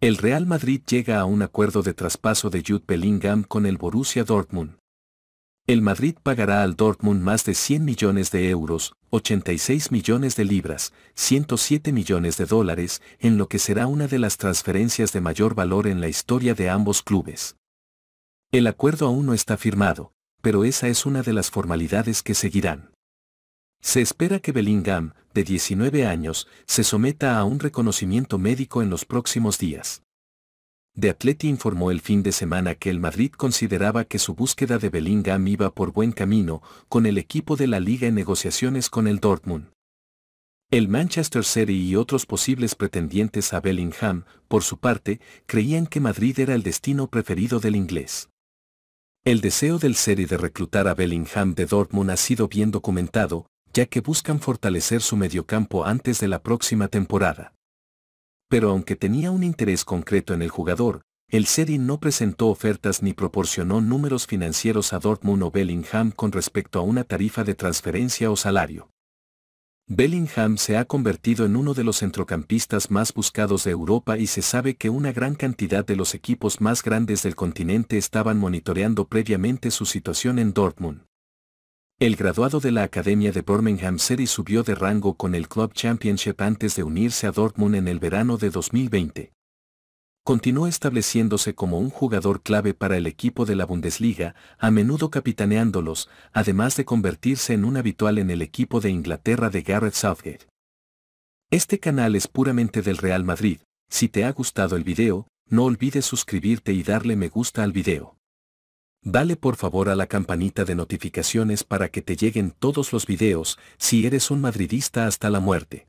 El Real Madrid llega a un acuerdo de traspaso de Jude Bellingham con el Borussia Dortmund. El Madrid pagará al Dortmund más de 100 millones de euros, 86 millones de libras, 107 millones de dólares, en lo que será una de las transferencias de mayor valor en la historia de ambos clubes. El acuerdo aún no está firmado, pero esa es una de las formalidades que seguirán. Se espera que Bellingham, de 19 años, se someta a un reconocimiento médico en los próximos días. De Atleti informó el fin de semana que el Madrid consideraba que su búsqueda de Bellingham iba por buen camino, con el equipo de la liga en negociaciones con el Dortmund. El Manchester City y otros posibles pretendientes a Bellingham, por su parte, creían que Madrid era el destino preferido del inglés. El deseo del City de reclutar a Bellingham de Dortmund ha sido bien documentado, ya que buscan fortalecer su mediocampo antes de la próxima temporada. Pero aunque tenía un interés concreto en el jugador, el Serie no presentó ofertas ni proporcionó números financieros a Dortmund o Bellingham con respecto a una tarifa de transferencia o salario. Bellingham se ha convertido en uno de los centrocampistas más buscados de Europa y se sabe que una gran cantidad de los equipos más grandes del continente estaban monitoreando previamente su situación en Dortmund. El graduado de la Academia de Birmingham City subió de rango con el Club Championship antes de unirse a Dortmund en el verano de 2020. Continuó estableciéndose como un jugador clave para el equipo de la Bundesliga, a menudo capitaneándolos, además de convertirse en un habitual en el equipo de Inglaterra de Garrett Southgate. Este canal es puramente del Real Madrid, si te ha gustado el video, no olvides suscribirte y darle me gusta al video. Dale por favor a la campanita de notificaciones para que te lleguen todos los videos si eres un madridista hasta la muerte.